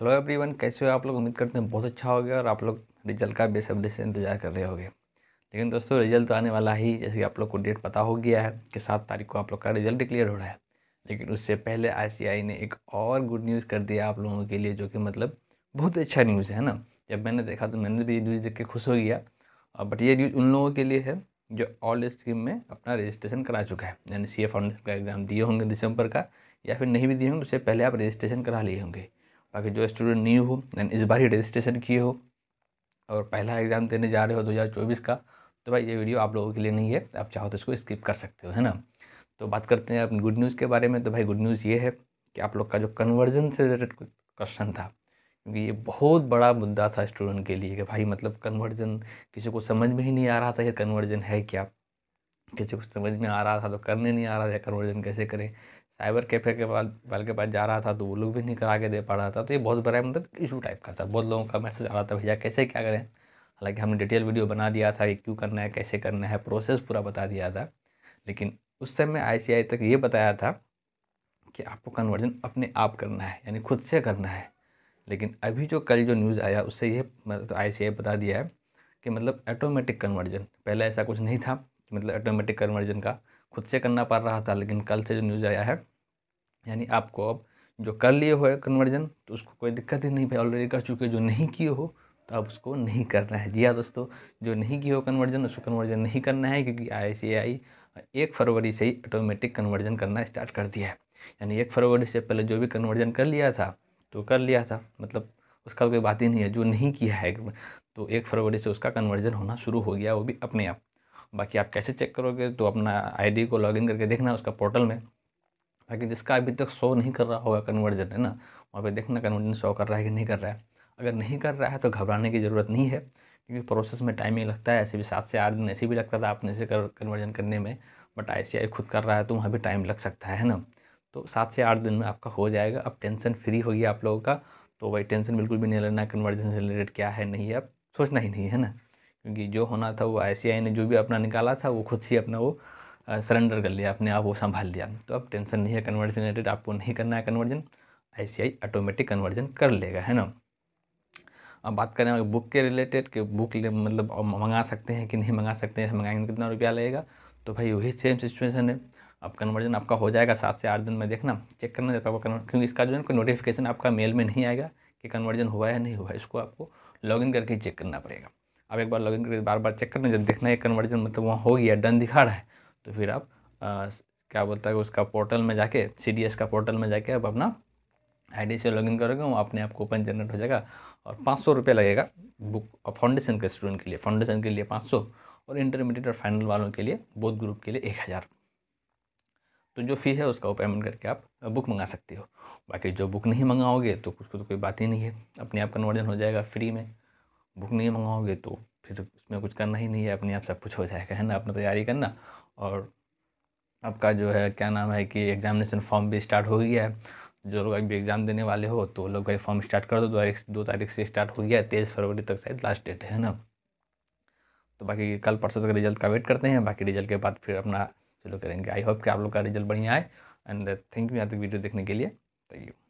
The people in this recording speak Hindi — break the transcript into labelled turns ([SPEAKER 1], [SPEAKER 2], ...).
[SPEAKER 1] हेलो एवरीवन कैसे हो आप लोग उम्मीद करते हैं बहुत अच्छा हो गया और आप लोग रिजल्ट का बेसब्री से इंतजार कर रहे होगे लेकिन दोस्तों रिजल्ट तो आने वाला ही जैसे कि आप लोग को डेट पता हो गया है कि सात तारीख को आप लोग का रिजल्ट डिक्लेयर हो रहा है लेकिन उससे पहले आई ने एक और गुड न्यूज़ कर दिया आप लोगों के लिए जो कि मतलब बहुत अच्छा न्यूज़ है ना जब मैंने देखा तो मैंने भी ये न्यूज़ देख के खुश हो गया बट ये न्यूज़ उन लोगों के लिए है जो ऑल स्कीम में अपना रजिस्ट्रेशन करा चुका है यानी सी ए फाउंडेशन का एग्ज़ाम दिए होंगे दिसंबर का या फिर नहीं भी दिए होंगे उससे पहले आप रजिस्ट्रेशन करा लिए होंगे बाकी जो स्टूडेंट न्यू हो यानी इस बार ही रजिस्ट्रेशन किए हो और पहला एग्ज़ाम देने जा रहे हो 2024 का तो भाई ये वीडियो आप लोगों के लिए नहीं है आप चाहो तो इसको स्किप कर सकते हो है ना तो बात करते हैं अपनी गुड न्यूज़ के बारे में तो भाई गुड न्यूज़ ये है कि आप लोग का जो कन्वर्जन से रिलेटेड क्वेश्चन था क्योंकि ये बहुत बड़ा मुद्दा था स्टूडेंट के लिए कि भाई मतलब कन्वर्जन किसी को समझ में ही नहीं आ रहा था ये कन्वर्जन है क्या किसी को समझ में आ रहा था तो करने नहीं आ रहा था कन्वर्जन कैसे करें साइबर कैफे के बाद वाले के पास जा रहा था तो वो लोग भी नहीं करा के दे पा रहा था तो ये बहुत बड़ा मतलब इशू टाइप का था बहुत लोगों का मैसेज आ रहा था भैया कैसे क्या करें हालांकि हमने डिटेल वीडियो बना दिया था कि क्यों करना है कैसे करना है प्रोसेस पूरा बता दिया था लेकिन उस समय आई तक ये बताया था कि आपको कन्वर्जन अपने आप करना है यानी खुद से करना है लेकिन अभी जो कल जो न्यूज़ आया उससे ये मतलब आई बता दिया है कि मतलब ऑटोमेटिक कन्वर्जन पहले ऐसा कुछ नहीं था मतलब ऑटोमेटिक कन्वर्जन का खुद से करना पड़ रहा था लेकिन कल से जो न्यूज़ आया है यानी आपको अब जो कर लिए हो कन्वर्जन तो उसको कोई दिक्कत ही नहीं भाई ऑलरेडी कर चुके जो नहीं किए हो तो आप उसको नहीं करना है जी हाँ दोस्तों जो नहीं किए हो कन्वर्जन उसको कन्वर्जन नहीं करना है क्योंकि आई एक फरवरी से ही ऑटोमेटिक कन्वर्जन करना स्टार्ट कर दिया है यानी एक फरवरी से पहले जो भी कन्वर्जन कर लिया था तो कर लिया था मतलब उसका कोई बात ही नहीं है जो नहीं किया है तो एक फरवरी से उसका कन्वर्जन होना शुरू हो गया वो भी अपने आप बाकी आप कैसे चेक करोगे तो अपना आईडी को लॉगिन करके देखना उसका पोर्टल में बाकी जिसका अभी तक शो नहीं कर रहा होगा कन्वर्जन है ना वहाँ पे देखना कन्वर्जन शो कर रहा है कि नहीं कर रहा है अगर नहीं कर रहा है तो घबराने की ज़रूरत नहीं है क्योंकि प्रोसेस में टाइमिंग लगता है ऐसे भी सात से आठ दिन ऐसे भी लगता था आपने इसे कन्वर्जन करने में बट आई खुद कर रहा है तो वहाँ भी टाइम लग सकता है ना तो सात से आठ दिन में आपका हो जाएगा अब टेंशन फ्री होगी आप लोगों का तो वही टेंशन बिल्कुल भी नहीं लेना कन्वर्जन से रिलेटेड क्या है नहीं है अब सोचना ही नहीं है ना क्योंकि जो होना था वो आई ने जो भी अपना निकाला था वो खुद ही अपना वो सरेंडर कर लिया अपने आप वो संभाल लिया तो अब टेंशन नहीं है कन्वर्जन रिलेटेड आपको नहीं करना है कन्वर्जन आई ऑटोमेटिक कन्वर्जन कर लेगा है ना अब बात करें अगर बुक के रिलेटेड कि बुक मतलब मंगा सकते हैं कि नहीं मंगा सकते हैं मंगाएंगे तो कितना रुपया लगेगा तो भाई वही सेम सिचुएसन है अब कन्वर्जन आपका हो जाएगा सात से आठ दिन में देखना चेक करना जब आपका क्योंकि इसका जो है नोटिफिकेशन आपका मेल में नहीं आएगा कि कन्वर्जन हुआ है नहीं हुआ है इसको आपको लॉगिन करके चेक करना पड़ेगा आप एक बार लॉगिन करके बार बार चेक करना जब देखना है कन्वर्जन मतलब वहाँ हो गया डन दिखा रहा है तो फिर आप आ, क्या बोलता है उसका पोर्टल में जाके सी का पोर्टल में जाके आप अपना आई से लॉगिन करोगे वहाँ अपने आप ओपन जनरेट हो जाएगा और पाँच सौ रुपये लगेगा बुक और फाउंडेशन के स्टूडेंट के लिए फाउंडेशन के लिए पाँच सौ और इंटरमीडिएट और फाइनल वालों के लिए बोध ग्रुप के लिए एक हज़ार तो जो फ़ी है उसका पेमेंट करके आप बुक मंगा सकते हो बाकी जो बुक नहीं मंगाओगे तो कुछ तो कोई बात ही नहीं है अपने आप कन्वर्जन हो जाएगा फ्री में बुक नहीं मंगाओगे तो फिर उसमें कुछ करना ही नहीं है अपने आप सब कुछ हो जाएगा है ना अपना तैयारी करना और आपका जो है क्या नाम है कि एग्जामिनेशन फॉर्म भी स्टार्ट हो गया है जो लोग अभी एग्ज़ाम देने वाले हो तो लोग भाई फॉर्म स्टार्ट कर दो तारीख दो तारीख से स्टार्ट हो गया है तेईस फरवरी तक शायद लास्ट डेट है ना तो बाकी कल परसों तक रिजल्ट का वेट करते हैं बाकी रिजल्ट के बाद फिर अपना चलो करेंगे आई होप कि आप लोग का रिजल्ट बढ़िया आए एंड थैंक यू यहाँ तक वीडियो देखने के लिए थैंक यू